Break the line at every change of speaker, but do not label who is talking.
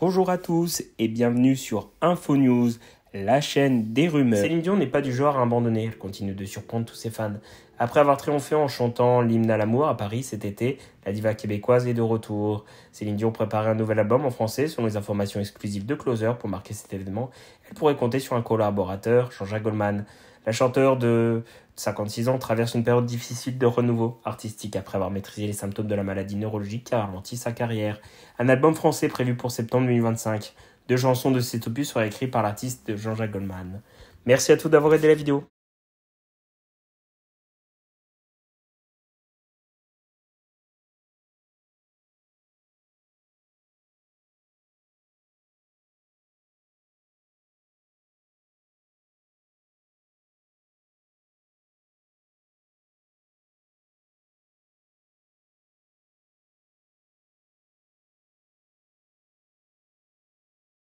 Bonjour à tous et bienvenue sur InfoNews, la chaîne des rumeurs. Céline Dion n'est pas du genre à abandonner, elle continue de surprendre tous ses fans. Après avoir triomphé en chantant l'hymne à l'amour à Paris cet été, la diva québécoise est de retour. Céline Dion prépare un nouvel album en français selon les informations exclusives de Closer pour marquer cet événement. Elle pourrait compter sur un collaborateur, Jean-Jacques Goldman. La chanteuse de 56 ans, traverse une période difficile de renouveau artistique après avoir maîtrisé les symptômes de la maladie neurologique qui a ralenti sa carrière. Un album français prévu pour septembre 2025. Deux chansons de cet opus seraient écrites par l'artiste Jean-Jacques Goldman.
Merci à tous d'avoir aidé la vidéo.